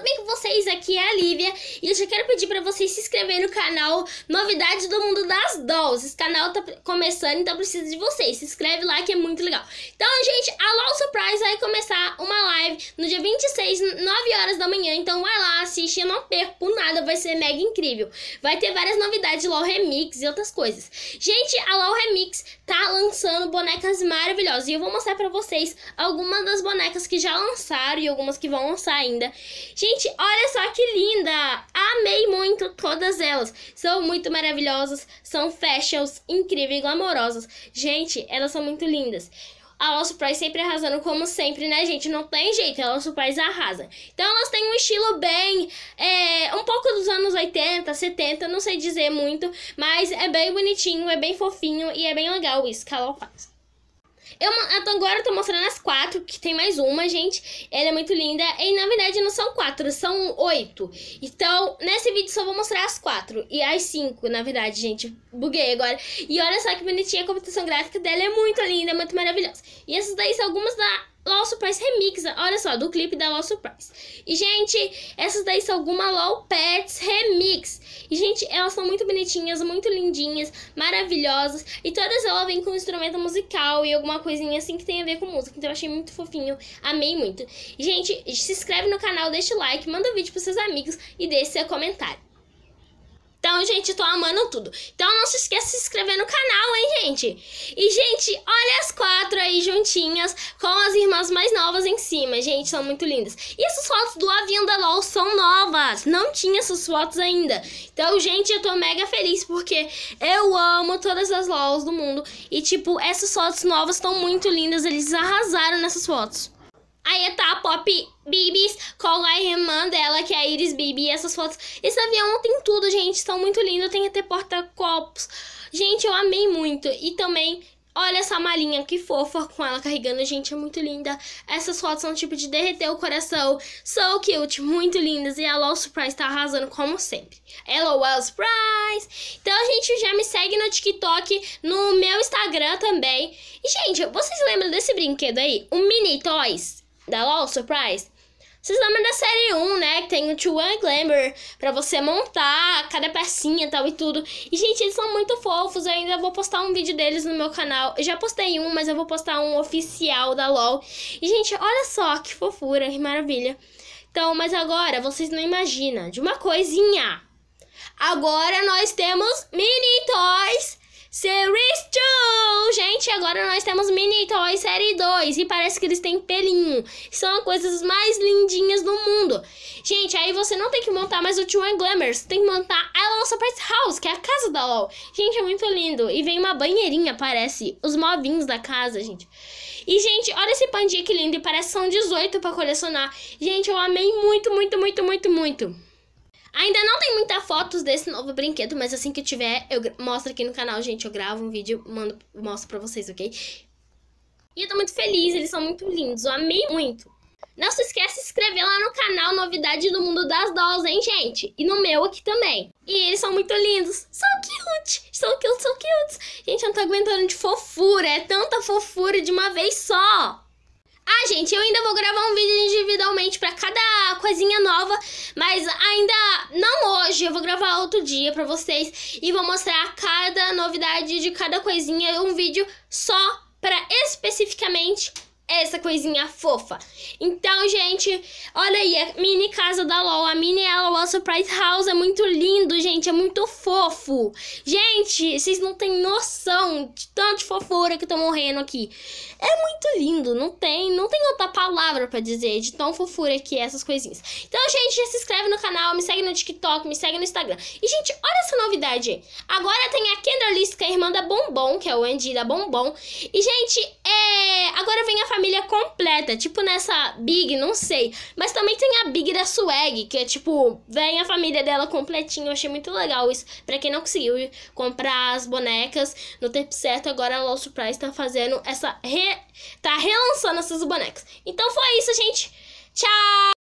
tudo bem com vocês? Aqui é a Lívia e eu já quero pedir para vocês se inscreverem no canal Novidades do Mundo das Dolls. Esse canal tá começando, então precisa de vocês. Se inscreve lá que é muito legal. Então, gente, a LOL Surprise vai começar uma live no dia 26, 9 horas da manhã. Então vai lá, assiste, eu não perco nada, vai ser mega incrível. Vai ter várias novidades de LOL Remix e outras coisas. Gente, a LOL Remix tá lançando bonecas maravilhosas e eu vou mostrar para vocês algumas das bonecas que já lançaram e algumas que vão lançar ainda. Gente, Gente, olha só que linda! Amei muito todas elas. São muito maravilhosas, são fashions incríveis e glamorosas. Gente, elas são muito lindas. A All Surprise sempre arrasando, como sempre, né, gente? Não tem jeito, a All Surprise arrasa. Então, elas têm um estilo bem... É, um pouco dos anos 80, 70, não sei dizer muito. Mas é bem bonitinho, é bem fofinho e é bem legal isso que a All faz. Eu, é agora eu tá tô mostrando as quatro, que tem mais uma, gente. Ela é muito linda. E na verdade não são quatro, são oito. Então, nesse vídeo só vou mostrar as quatro. E as cinco, na verdade, gente. Buguei agora. E olha só que bonitinha a computação gráfica dela. É muito linda, muito maravilhosa. E essas daí são algumas da, LOL Surprise Remix, olha só, do clipe da LOL Surprise. E, gente, essas daí são alguma LOL Pets Remix. E, gente, elas são muito bonitinhas, muito lindinhas, maravilhosas. E todas elas vêm com um instrumento musical e alguma coisinha assim que tem a ver com música. Então, eu achei muito fofinho, amei muito. E, gente, se inscreve no canal, deixa o like, manda o um vídeo pros seus amigos e deixe seu comentário. Então, gente, tô amando tudo. Então, não se esqueça de se inscrever no canal, hein, gente? E, gente, olha as quatro aí juntinhas com as irmãs mais novas em cima. Gente, são muito lindas. E essas fotos do avião da LOL são novas. Não tinha essas fotos ainda. Então, gente, eu tô mega feliz porque eu amo todas as LOLs do mundo. E, tipo, essas fotos novas estão muito lindas. Eles arrasaram nessas fotos. Aí tá a Pop Bibis com a irmã dela, que é a Iris Bibi. E essas fotos. Esse avião tem tudo, gente. Estão muito lindos. Tem até porta-copos. Gente, eu amei muito. E também Olha essa malinha que fofa com ela carregando, gente, é muito linda. Essas fotos são tipo de derreter o coração. So cute, muito lindas. E a LOL Surprise tá arrasando como sempre. LOL Surprise! Então, a gente, já me segue no TikTok, no meu Instagram também. E, gente, vocês lembram desse brinquedo aí? O Mini Toys? da LOL Surprise? Vocês lembram da série 1, né? Que tem o chuan one Glamour pra você montar cada pecinha e tal e tudo. E, gente, eles são muito fofos. Eu ainda vou postar um vídeo deles no meu canal. Eu já postei um, mas eu vou postar um oficial da LOL. E, gente, olha só que fofura, que maravilha. Então, mas agora, vocês não imaginam. De uma coisinha. Agora nós temos mini toys. Series agora nós temos mini toys série 2 e parece que eles têm pelinho. São coisas mais lindinhas do mundo. Gente, aí você não tem que montar mais o Two and Glamour, você tem que montar a Lol Surprise House, que é a casa da LOL. Gente, é muito lindo. E vem uma banheirinha, parece, os movinhos da casa, gente. E, gente, olha esse pandinha que lindo. E parece que são 18 pra colecionar. Gente, eu amei muito, muito, muito, muito, muito. Ainda não tem muitas fotos desse novo brinquedo, mas assim que tiver, eu mostro aqui no canal, gente. Eu gravo um vídeo, mando, mostro pra vocês, ok? E eu tô muito feliz, eles são muito lindos, eu amei muito. Não se esquece de se inscrever lá no canal Novidade do Mundo das Dolls, hein, gente? E no meu aqui também. E eles são muito lindos. São cute! São cute, são cute! Gente, eu não tô aguentando de fofura. É tanta fofura de uma vez só. Ah, gente, eu ainda vou gravar um vídeo individualmente pra cada coisinha nova mas ainda não hoje, eu vou gravar outro dia pra vocês e vou mostrar cada novidade de cada coisinha, um vídeo só pra especificamente essa coisinha fofa. Então, gente, olha aí, a mini casa da LOL, a mini é LOL Surprise House é muito lindo, gente, é muito fofo. Gente, vocês não têm noção de tanta fofura que eu tô morrendo aqui. É muito muito lindo, não tem, não tem outra palavra para dizer de tão fofura que é essas coisinhas. Então, gente, se inscreve no canal, me segue no TikTok, me segue no Instagram. E gente, olha novidade. Agora tem a Kendralice, que é a irmã da Bombom, que é o Andy da Bombom. E, gente, é... agora vem a família completa, tipo nessa Big, não sei. Mas também tem a Big da Swag, que é tipo, vem a família dela completinha. Eu achei muito legal isso. Pra quem não conseguiu comprar as bonecas no tempo certo, agora a Low Surprise tá fazendo essa. Re... tá relançando essas bonecas. Então foi isso, gente. Tchau!